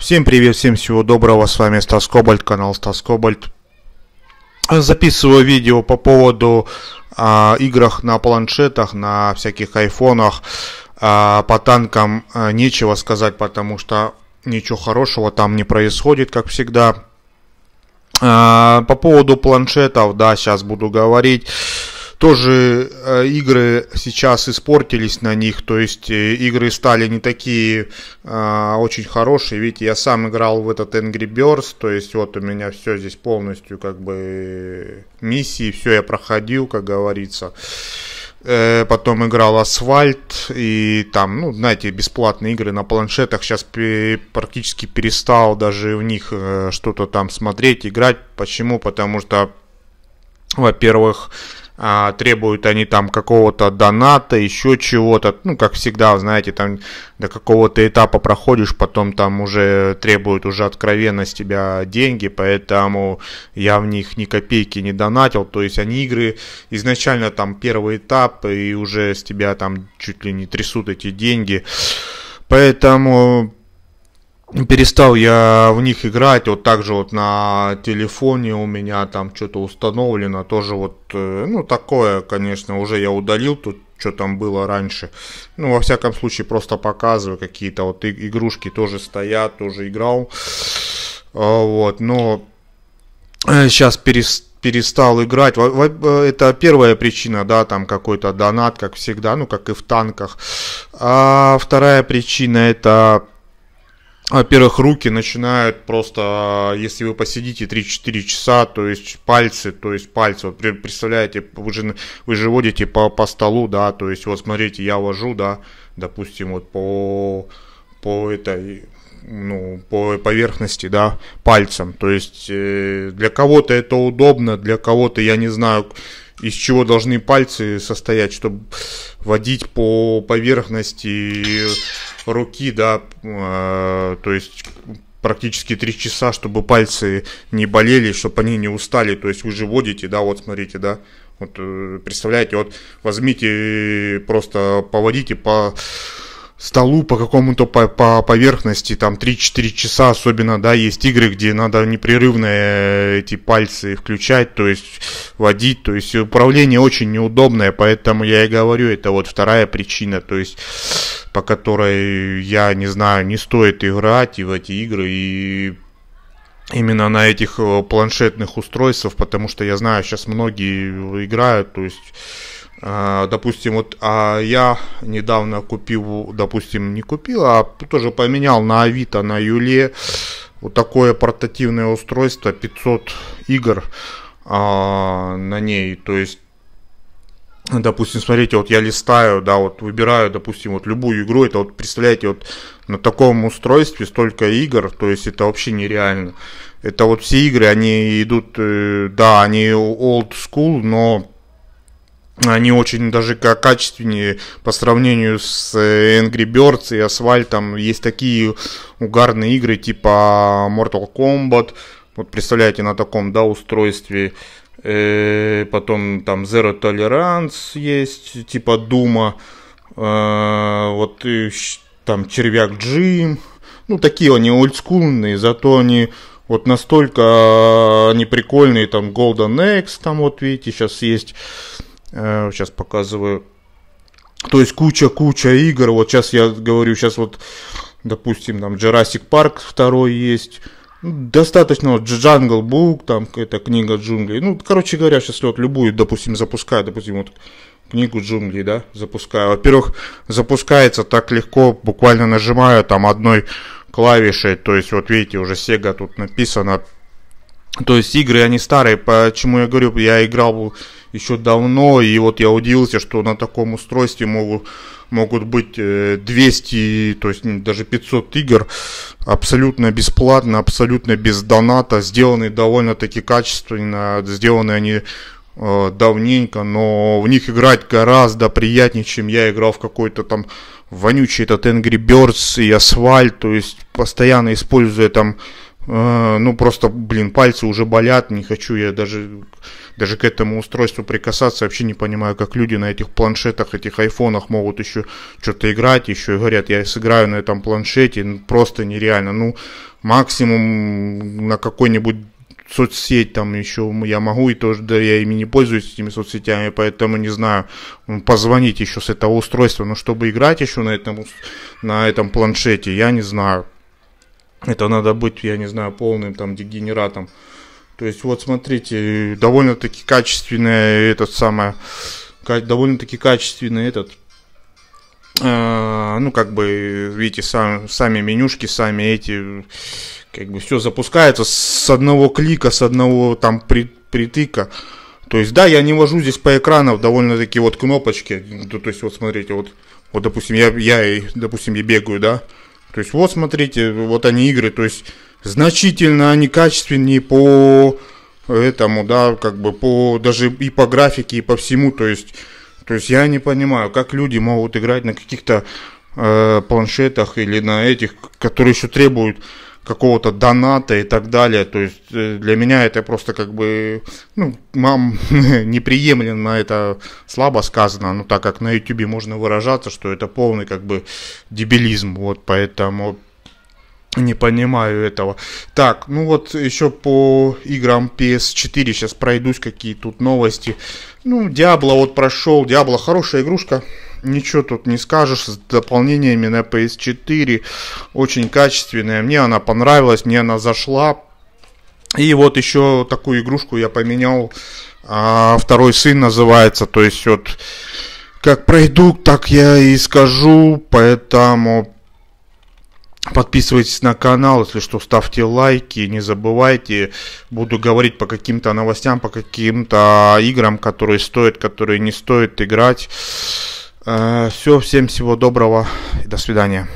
Всем привет, всем всего доброго, с вами Стас Кобальт, канал Стас Кобальт. Записываю видео по поводу э, играх на планшетах, на всяких айфонах. Э, по танкам э, нечего сказать, потому что ничего хорошего там не происходит, как всегда. Э, по поводу планшетов, да, сейчас буду говорить тоже э, игры сейчас испортились на них, то есть э, игры стали не такие а, очень хорошие. Видите, я сам играл в этот Angry Birds, то есть вот у меня все здесь полностью как бы э, миссии, все я проходил, как говорится. Потом играл Асфальт и там, ну, знаете, бесплатные игры на планшетах. Сейчас практически перестал даже в них что-то там смотреть, играть. Почему? Потому что, во-первых, а, требуют они там какого-то доната, еще чего-то, ну, как всегда, знаете, там до какого-то этапа проходишь, потом там уже требуют уже откровенно с тебя деньги, поэтому я в них ни копейки не донатил, то есть они игры изначально там первый этап, и уже с тебя там чуть ли не трясут эти деньги, поэтому перестал я в них играть, вот так же вот на телефоне у меня там что-то установлено, тоже вот, э, ну такое, конечно, уже я удалил тут что там было раньше. Ну, во всяком случае, просто показываю какие-то вот игрушки тоже стоят, тоже играл. А, вот, но сейчас э, перестал перестал играть. Э, это первая причина, да, там какой-то донат, как всегда, ну, как и в танках. А вторая причина это во-первых, руки начинают просто, а, если вы посидите 3-4 часа, то есть пальцы, то есть пальцы, вот представляете, вы же, вы же водите по, по столу, да, то есть вот смотрите, я вожу, да, допустим, вот по, по этой, ну, по поверхности, да, пальцем, то есть э, для кого-то это удобно, для кого-то, я не знаю, из чего должны пальцы состоять, чтобы водить по поверхности руки, да, э, то есть практически три часа, чтобы пальцы не болели, чтобы они не устали, то есть вы же водите, да, вот смотрите, да, вот э, представляете, вот возьмите просто поводите по столу по какому-то по, по поверхности, там 3-4 часа, особенно, да, есть игры, где надо непрерывно э, эти пальцы включать, то есть водить, то есть управление очень неудобное, поэтому я и говорю, это вот вторая причина, то есть по которой я не знаю, не стоит играть и в эти игры, и именно на этих э, планшетных устройствах, потому что я знаю, сейчас многие играют, то есть а, допустим, вот а я недавно купил, допустим, не купил, а тоже поменял на Авито, на Юле вот такое портативное устройство, 500 игр а, на ней, то есть Допустим, смотрите, вот я листаю, да, вот выбираю, допустим, вот любую игру, это вот, представляете, вот на таком устройстве столько игр, то есть это вообще нереально. Это вот все игры, они идут, э, да, они old school, но они очень даже качественнее по сравнению с э, Angry Birds и Асфальтом. Есть такие угарные игры типа Mortal Kombat. Вот представляете, на таком да, устройстве. Э, потом там Zero Tolerance есть, типа Дума. Э, вот и, там Червяк Джим. Ну, такие они ольдскульные, зато они вот настолько э, они прикольные. Там Golden X, там вот видите, сейчас есть Э, сейчас показываю. То есть куча-куча игр. Вот сейчас я говорю, сейчас вот, допустим, там Jurassic Park второй есть. Ну, достаточно вот, Jungle Book, там какая-то книга джунглей. Ну, короче говоря, сейчас вот любую, допустим, запускаю, допустим, вот книгу джунглей, да, запускаю. Во-первых, запускается так легко, буквально нажимаю там одной клавишей. То есть, вот видите, уже Sega тут написано. То есть, игры, они старые, почему я говорю, я играл еще давно, и вот я удивился, что на таком устройстве могут, могут быть 200, э, то есть даже 500 игр абсолютно бесплатно, абсолютно без доната, сделаны довольно-таки качественно, сделаны они э, давненько, но в них играть гораздо приятнее, чем я играл в какой-то там вонючий этот Angry Birds и Асфальт, то есть постоянно используя там а, ну просто, блин, пальцы уже болят, не хочу я даже, даже к этому устройству прикасаться, вообще не понимаю, как люди на этих планшетах, этих айфонах могут еще что-то играть, еще говорят, я сыграю на этом планшете, ну, просто нереально, ну максимум на какой-нибудь соцсеть там еще я могу и тоже да я ими не пользуюсь этими соцсетями поэтому не знаю позвонить еще с этого устройства но чтобы играть еще на этом на этом планшете я не знаю это надо быть, я не знаю, полным там дегенератом. То есть вот смотрите, довольно-таки качественная этот самое, довольно-таки качественный этот, э, ну как бы видите сам, сами менюшки, сами эти, как бы все запускается с одного клика, с одного там при, притыка. То есть, да, я не вожу здесь по экранам довольно-таки вот кнопочки. То, то есть, вот смотрите, вот, вот допустим, я, я, допустим, я бегаю, да, то есть вот смотрите, вот они игры, то есть значительно они качественнее по этому, да, как бы по даже и по графике, и по всему, то есть, то есть я не понимаю, как люди могут играть на каких-то э, планшетах или на этих, которые еще требуют какого-то доната и так далее. То есть э, для меня это просто как бы, ну, мам, неприемлемо, это слабо сказано, но ну, так как на YouTube можно выражаться, что это полный как бы дебилизм, вот поэтому не понимаю этого. Так, ну вот еще по играм PS4 сейчас пройдусь, какие тут новости. Ну, Диабло вот прошел. Диабло хорошая игрушка ничего тут не скажешь, с дополнениями на PS4, очень качественная, мне она понравилась, мне она зашла. И вот еще такую игрушку я поменял, а, второй сын называется, то есть вот как пройду, так я и скажу, поэтому Подписывайтесь на канал, если что, ставьте лайки, не забывайте. Буду говорить по каким-то новостям, по каким-то играм, которые стоит, которые не стоит играть. Э, Все, всем всего доброго и до свидания.